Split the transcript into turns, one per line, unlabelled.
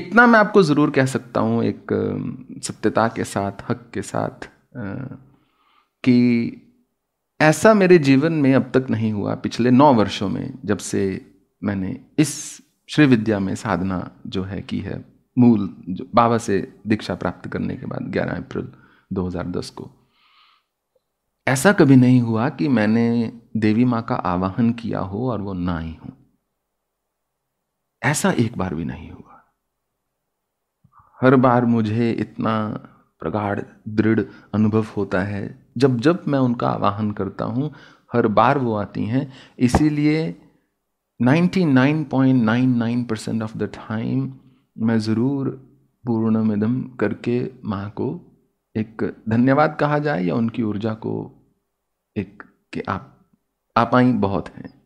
इतना मैं आपको ज़रूर कह सकता हूँ एक सत्यता के साथ हक के साथ कि ऐसा मेरे जीवन में अब तक नहीं हुआ पिछले नौ वर्षों में जब से मैंने इस श्री विद्या में साधना जो है की है मूल जो बाबा से दीक्षा प्राप्त करने के बाद 11 अप्रैल 2010 को ऐसा कभी नहीं हुआ कि मैंने देवी माँ का आवाहन किया हो और वो ना ही हो ऐसा एक बार भी नहीं हुआ हर बार मुझे इतना प्रगाढ़ दृढ़ अनुभव होता है जब जब मैं उनका आवाहन करता हूँ हर बार वो आती हैं इसीलिए 99.99 परसेंट ऑफ द टाइम मैं ज़रूर पूर्णमिदम करके माँ को एक धन्यवाद कहा
जाए या
उनकी ऊर्जा को एक कि आप आप आई बहुत हैं